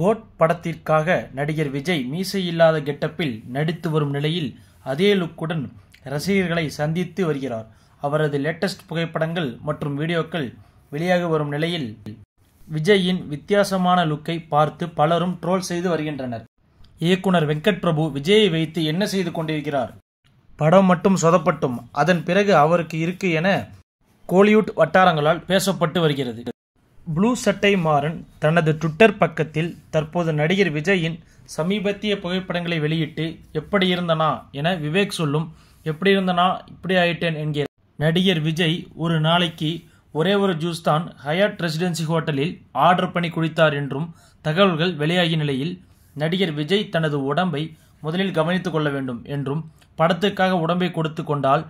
code படத்திற்காக நடிகர் விஜய் மீசையில்லாத கெட்டப்பில் நடித்து வரும் நிலையில் அதே லுக்குடன் ரசிகர்களை சந்தித்து வருகிறார் அவரது லேட்டஸ்ட் புகைப்படங்கள் மற்றும் வீடியோக்கள் வெளியாக வரும் நிலையில் விஜயின் வித்தியாசமான லுக்கை பார்த்து பலரும் ட்ரோல் செய்து வருகின்றனர் இயக்குனர் வெங்கட் பிரபு விஜயை வைத்து என்ன செய்து கொண்டிருக்கிறார் படம் மட்டும் சொதப்பட்டும் அதன் பிறகு அவருக்கு இருக்கு என கோலிவுட் வட்டாரங்களால் பேசப்பட்டு வருகிறது ப்ளூ சட்டை மாறன் தனது ட்விட்டர் பக்கத்தில் தற்போது நடிகர் விஜயின் சமீபத்திய புகைப்படங்களை வெளியிட்டு எப்படி இருந்தனா என விவேக் சொல்லும் எப்படி இருந்தனா இப்படி ஆயிட்டேன் என்கிற நடிகர் விஜய் ஒரு நாளைக்கு ஒரே ஒரு ஜூஸ் தான் ஹயாட் ரெசிடென்சி ஹோட்டலில் ஆர்டர் பண்ணி குடித்தார் என்றும் தகவல்கள் வெளியாகிய நிலையில் நடிகர் விஜய் தனது உடம்பை முதலில் கவனித்துக் கொள்ள வேண்டும் என்றும் படத்துக்காக உடம்பை கொடுத்து கொண்டால்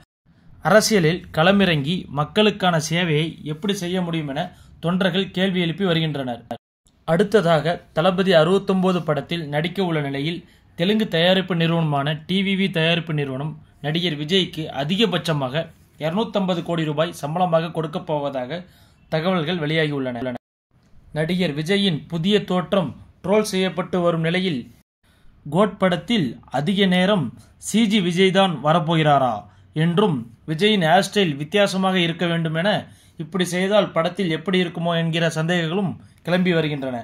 அரசியலில் களமிறங்கி மக்களுக்கான சேவையை எப்படி செய்ய முடியும் என தொண்டர்கள் கேள்வி எழுப்பி வருகின்றனர் அடுத்ததாக தளபதி அறுபத்தொம்போது படத்தில் நடிக்க உள்ள நிலையில் தெலுங்கு தயாரிப்பு நிறுவனமான டிவிவி தயாரிப்பு நிறுவனம் நடிகர் விஜய்க்கு அதிகபட்சமாக இரநூத்தம்பது கோடி ரூபாய் சம்பளமாக கொடுக்கப் போவதாக தகவல்கள் வெளியாகியுள்ளன நடிகர் விஜயின் புதிய தோற்றம் ட்ரோல் செய்யப்பட்டு வரும் நிலையில் கோட் படத்தில் அதிக நேரம் சிஜி விஜய் தான் வரப்போகிறாரா என்றும் விஜயின் ஹேர் ஸ்டைல் வித்தியாசமாக இருக்க வேண்டும் என இப்படி செய்தால் படத்தில் எப்படி இருக்குமோ என்கிற சந்தேகங்களும் கிளம்பி வருகின்றன